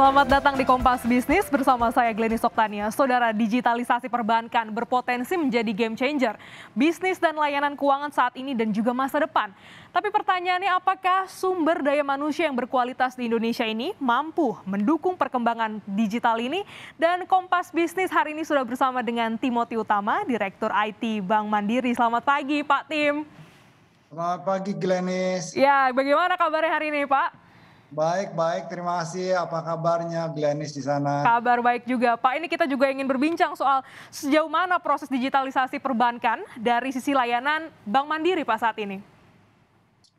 Selamat datang di Kompas Bisnis bersama saya Gleni Soktania. Saudara, digitalisasi perbankan berpotensi menjadi game changer bisnis dan layanan keuangan saat ini dan juga masa depan. Tapi pertanyaannya apakah sumber daya manusia yang berkualitas di Indonesia ini mampu mendukung perkembangan digital ini? Dan Kompas Bisnis hari ini sudah bersama dengan Timothy Utama, Direktur IT Bank Mandiri. Selamat pagi Pak Tim. Selamat pagi Glenis. Ya, bagaimana kabarnya hari ini Pak? Baik, baik. Terima kasih. Apa kabarnya Glenis di sana? Kabar baik juga, Pak. Ini kita juga ingin berbincang soal sejauh mana proses digitalisasi perbankan dari sisi layanan Bank Mandiri, Pak, saat ini.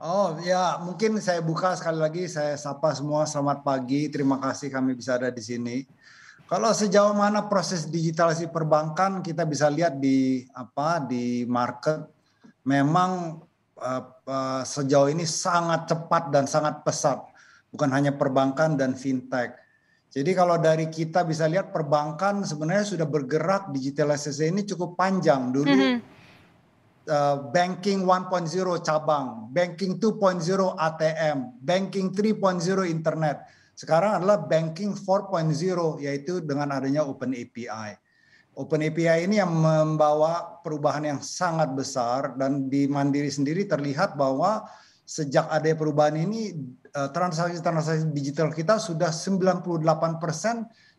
Oh ya, mungkin saya buka sekali lagi. Saya sapa semua. Selamat pagi. Terima kasih kami bisa ada di sini. Kalau sejauh mana proses digitalisasi perbankan kita bisa lihat di apa di market memang uh, uh, sejauh ini sangat cepat dan sangat pesat bukan hanya perbankan dan fintech. Jadi kalau dari kita bisa lihat perbankan sebenarnya sudah bergerak digitalisasi ini cukup panjang dulu. Mm -hmm. uh, banking 1.0 cabang, banking 2.0 ATM, banking 3.0 internet. Sekarang adalah banking 4.0 yaitu dengan adanya Open API. Open API ini yang membawa perubahan yang sangat besar dan di Mandiri sendiri terlihat bahwa sejak ada perubahan ini eh, transaksi-transaksi digital kita sudah 98%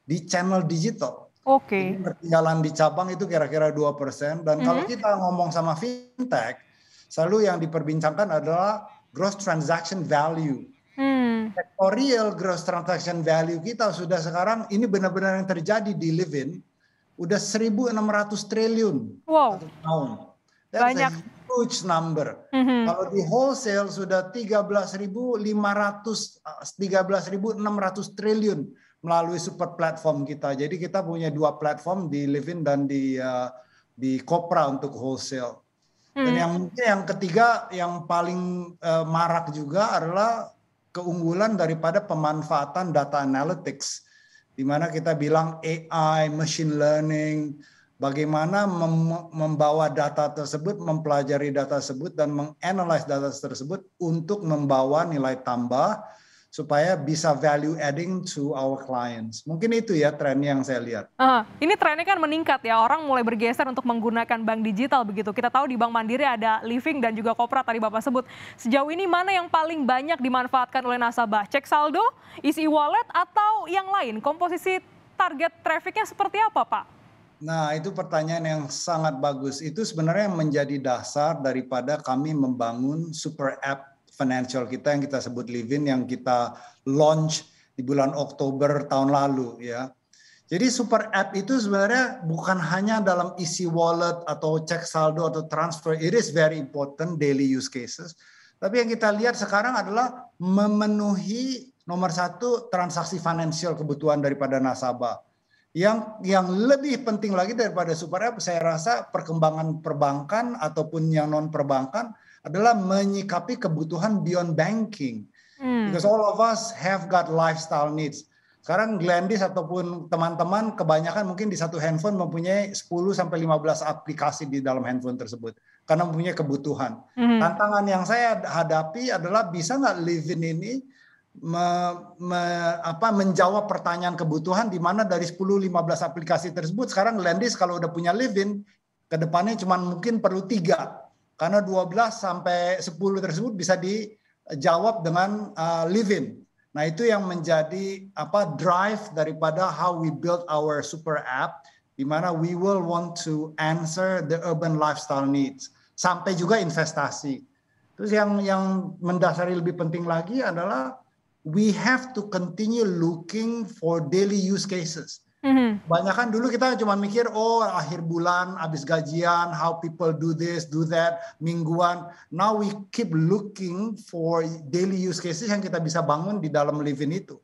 di channel digital. Oke. Okay. Ketinggalan di cabang itu kira-kira 2% dan mm -hmm. kalau mm-hmm. kita ngomong sama fintech selalu yang diperbincangkan adalah gross transaction value. Hmm. real gross transaction value kita sudah sekarang ini benar-benar yang terjadi di Livin udah 1.600 triliun wow. satu tahun. Banyak huge number. Mm -hmm. Kalau di wholesale sudah 13.500 13.600 eh, triliun melalui super platform kita. Jadi kita punya dua platform di Livin dan di uh, di Kopra untuk wholesale. Hmm. Dan mm-hmm. yang mungkin yang ketiga yang paling uh, marak juga adalah keunggulan daripada pemanfaatan data analytics di mana kita bilang AI, machine learning, bagaimana mem membawa data tersebut, mempelajari data tersebut, dan menganalisis data tersebut untuk membawa nilai tambah supaya bisa value adding to our clients. Mungkin itu ya tren yang saya lihat. Uh, ini trennya kan meningkat ya, orang mulai bergeser untuk menggunakan bank digital begitu. Kita tahu di Bank Mandiri ada Living dan juga Kopra tadi Bapak sebut. Sejauh ini mana yang paling banyak dimanfaatkan oleh nasabah? Cek saldo, isi wallet atau yang lain? Komposisi target trafficnya seperti apa Pak? Nah, itu pertanyaan yang sangat bagus. Itu sebenarnya menjadi dasar daripada kami membangun super app financial kita yang kita sebut Livin yang kita launch di bulan Oktober tahun lalu ya. Jadi super app itu sebenarnya bukan hanya dalam isi wallet atau cek saldo atau transfer. It is very important daily use cases. Tapi yang kita lihat sekarang adalah memenuhi nomor satu transaksi financial kebutuhan daripada nasabah yang yang lebih penting lagi daripada supaya saya rasa perkembangan perbankan ataupun yang non perbankan adalah menyikapi kebutuhan beyond banking hmm. because all of us have got lifestyle needs sekarang Glendis ataupun teman-teman kebanyakan mungkin di satu handphone mempunyai 10 sampai 15 aplikasi di dalam handphone tersebut karena mempunyai kebutuhan. Hmm. Tantangan yang saya hadapi adalah bisa nggak living ini me, me, apa, menjawab pertanyaan kebutuhan di mana dari 10-15 aplikasi tersebut sekarang Landis kalau udah punya Livin depannya cuma mungkin perlu tiga karena 12 sampai 10 tersebut bisa dijawab dengan uh, eh, Livin. Nah itu yang menjadi apa drive daripada how we build our super app di mana we will want to answer the urban lifestyle needs sampai juga investasi. Terus yang yang mendasari lebih penting lagi adalah we have to continue looking for daily use cases. Mm-hmm. Banyak kan dulu kita cuma mikir, oh akhir bulan, habis gajian, how people do this, do that, mingguan. Now we keep looking for daily use cases yang kita bisa bangun di dalam living itu.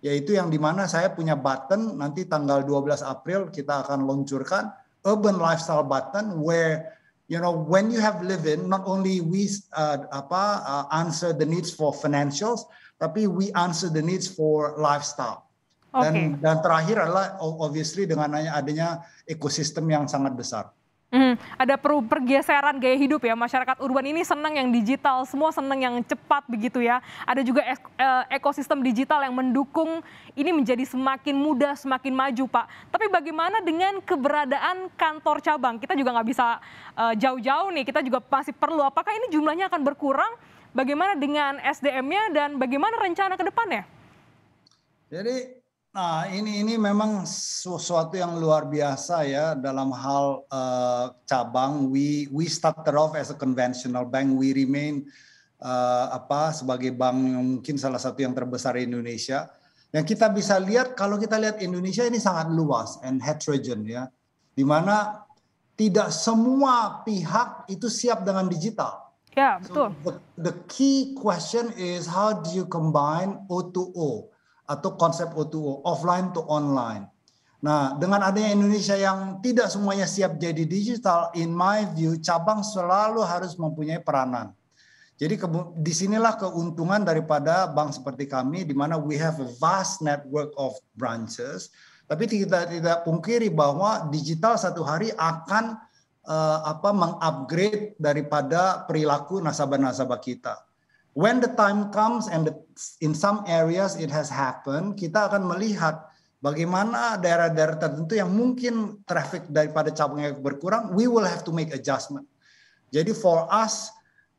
Yaitu yang dimana saya punya button, nanti tanggal 12 April kita akan luncurkan Urban Lifestyle Button where you know when you have living not only we uh, apa, uh, answer the needs for financials, tapi we answer the needs for lifestyle. Dan okay. dan terakhir adalah obviously dengan adanya ekosistem yang sangat besar. Hmm, ada per pergeseran gaya hidup ya masyarakat urban ini senang yang digital, semua senang yang cepat begitu ya. Ada juga ek eh, ekosistem digital yang mendukung ini menjadi semakin mudah, semakin maju Pak. Tapi bagaimana dengan keberadaan kantor cabang? Kita juga nggak bisa eh, jauh-jauh nih, kita juga masih perlu. Apakah ini jumlahnya akan berkurang? Bagaimana dengan SDM-nya dan bagaimana rencana ke depannya? Jadi nah ini ini memang sesuatu yang luar biasa ya dalam hal uh, cabang we we started off as a conventional bank we remain uh, apa sebagai bank yang mungkin salah satu yang terbesar di Indonesia. Yang kita bisa lihat kalau kita lihat Indonesia ini sangat luas and heterogen ya. Di mana tidak semua pihak itu siap dengan digital Ya, betul. So the, the key question is how do you combine O2O atau konsep O2O, offline to online. Nah, dengan adanya Indonesia yang tidak semuanya siap jadi digital, in my view, cabang selalu harus mempunyai peranan. Jadi ke, disinilah keuntungan daripada bank seperti kami, di mana we have a vast network of branches. Tapi kita tidak pungkiri bahwa digital satu hari akan uh, apa mengupgrade daripada perilaku nasabah-nasabah kita. When the time comes and the, in some areas it has happened, kita akan melihat bagaimana daerah-daerah tertentu yang mungkin traffic daripada cabangnya berkurang, we will have to make adjustment. Jadi for us,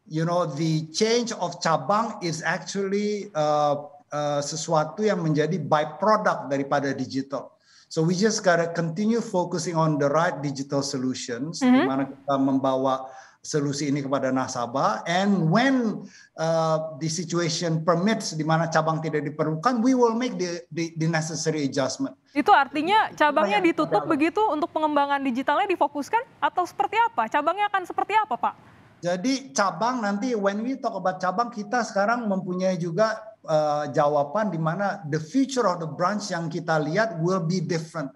you know, the change of cabang is actually uh, uh, sesuatu yang menjadi byproduct daripada digital. So we just gotta continue focusing on the right digital solutions, mm-hmm. di mana kita membawa solusi ini kepada nasabah. And when uh, the situation permits, di mana cabang tidak diperlukan, we will make the, the, the necessary adjustment. Itu artinya cabangnya ditutup begitu untuk pengembangan digitalnya difokuskan atau seperti apa? Cabangnya akan seperti apa, Pak? Jadi cabang nanti when we talk about cabang kita sekarang mempunyai juga uh, jawaban di mana the future of the branch yang kita lihat will be different.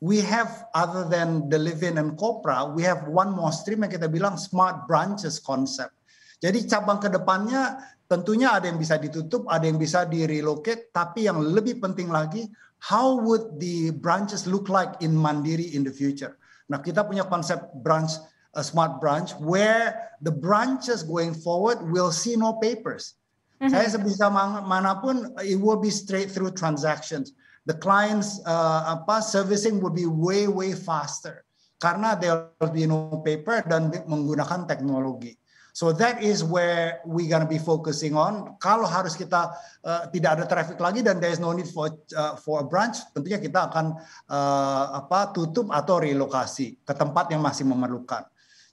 We have other than the living and copra, we have one more stream yang kita bilang smart branches concept. Jadi cabang kedepannya tentunya ada yang bisa ditutup, ada yang bisa direlocate, tapi yang lebih penting lagi, how would the branches look like in Mandiri in the future? Nah kita punya konsep branch, a eh, smart branch, where the branches going forward will see no papers. Mm-hmm. Saya sebisa manapun, it will be straight through transactions. The clients uh, apa servicing will be way way faster karena there will be no paper dan menggunakan teknologi. So that is where we gonna be focusing on. Kalau harus kita uh, tidak ada traffic lagi dan there is no need for uh, for a branch, tentunya kita akan uh, apa tutup atau relokasi ke tempat yang masih memerlukan.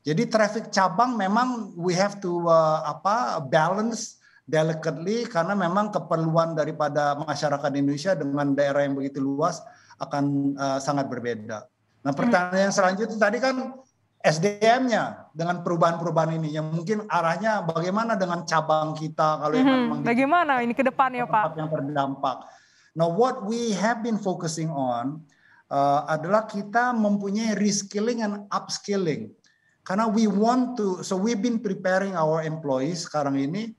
Jadi traffic cabang memang we have to uh, apa balance delicately karena memang keperluan daripada masyarakat Indonesia dengan daerah yang begitu luas akan uh, sangat berbeda. Nah, hmm. pertanyaan hmm. selanjutnya tadi kan SDM-nya dengan perubahan-perubahan ini yang mungkin arahnya bagaimana dengan cabang kita kalau hmm. memang bagaimana ini ke depan ya Pak yang terdampak. Now what we have been focusing on uh, adalah kita mempunyai reskilling and upskilling. Karena we want to so we've been preparing our employees sekarang ini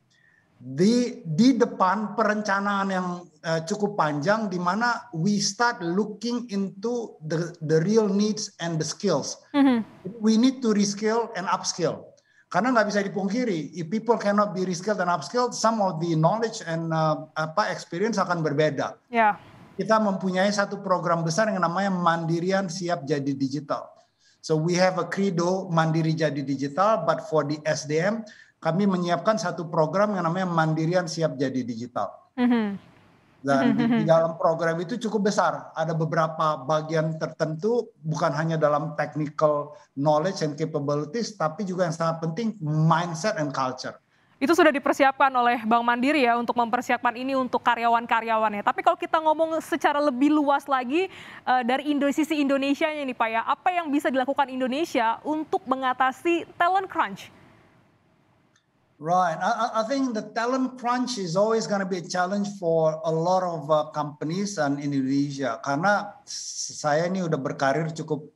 di di depan perencanaan yang uh, cukup panjang di mana we start looking into the the real needs and the skills. Mm-hmm. We need to reskill and upskill. Karena nggak bisa dipungkiri, if people cannot be reskilled and upskilled, some of the knowledge and uh, apa experience akan berbeda. Yeah. Kita mempunyai satu program besar yang namanya Mandirian Siap Jadi Digital. So we have a credo mandiri jadi digital, but for the SDM, kami menyiapkan satu program yang namanya Mandirian Siap Jadi Digital. Mm-hmm. Dan di, mm-hmm. dalam program itu cukup besar. Ada beberapa bagian tertentu, bukan hanya dalam technical knowledge and capabilities, tapi juga yang sangat penting mindset and culture. Itu sudah dipersiapkan oleh Bank Mandiri ya untuk mempersiapkan ini untuk karyawan-karyawannya. Tapi kalau kita ngomong secara lebih luas lagi eh, dari sisi Indonesia ini Pak ya, apa yang bisa dilakukan Indonesia untuk mengatasi talent crunch? Right. I, I, think the talent crunch is always going to be a challenge for a lot of uh, companies in Indonesia. Karena saya ini udah berkarir cukup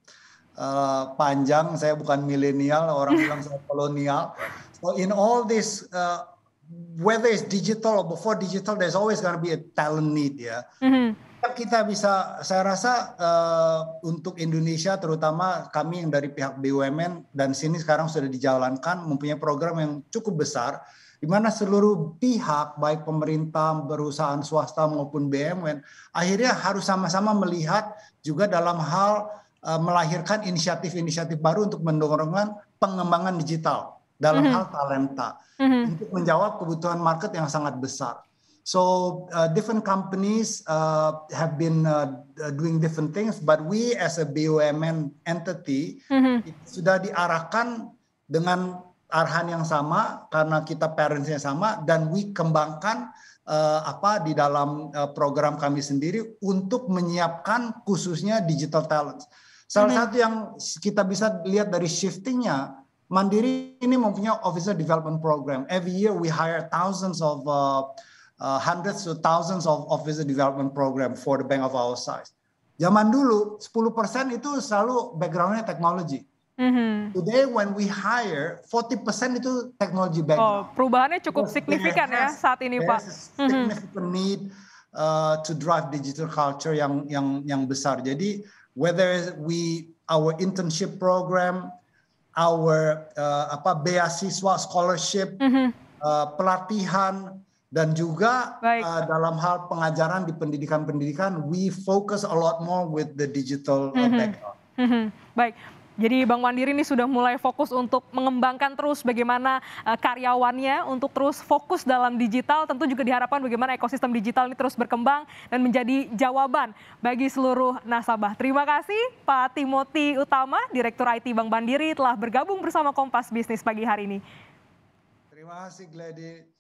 uh, panjang. Saya bukan milenial. Orang bilang saya kolonial. So in all this. Uh, whether it's digital or before digital, there's always gonna be a talent need ya. Mm-hmm. Kita bisa, saya rasa uh, untuk Indonesia terutama kami yang dari pihak BUMN dan sini sekarang sudah dijalankan mempunyai program yang cukup besar di mana seluruh pihak baik pemerintah, perusahaan swasta maupun BUMN akhirnya harus sama-sama melihat juga dalam hal eh, melahirkan inisiatif-inisiatif baru untuk mendorongkan pengembangan digital dalam mm-hmm. hal talenta mm-hmm. untuk menjawab kebutuhan market yang sangat besar. So uh, different companies uh, have been uh, doing different things, but we as a BUMN entity mm-hmm. sudah diarahkan dengan arahan yang sama karena kita parentsnya sama dan we kembangkan uh, apa di dalam uh, program kami sendiri untuk menyiapkan khususnya digital talents. Salah mm-hmm. satu yang kita bisa lihat dari shiftingnya Mandiri ini mempunyai Officer Development Program. Every year we hire thousands of uh, uh, hundreds to thousands of Officer Development Program for the bank of our size. Zaman dulu 10% itu selalu backgroundnya teknologi. Mm-hmm. Today when we hire 40% itu teknologi oh, background. Oh, perubahannya cukup Because signifikan has, ya saat ini Pak. Mm-hmm. Significant mm-hmm. need uh, to drive digital culture yang yang yang besar. Jadi whether we our internship program, our uh, apa beasiswa scholarship mm -hmm. uh, pelatihan dan juga Baik. uh, dalam hal pengajaran di pendidikan-pendidikan we focus a lot more with the digital mm -hmm. background. Mm -hmm. Baik, jadi Bank Mandiri ini sudah mulai fokus untuk mengembangkan terus bagaimana eh, karyawannya untuk terus fokus dalam digital. Tentu juga diharapkan bagaimana ekosistem digital ini terus berkembang dan menjadi jawaban bagi seluruh nasabah. Terima kasih Pak Timothy Utama, Direktur IT Bank Mandiri telah bergabung bersama Kompas Bisnis pagi hari ini. Terima kasih Gladys.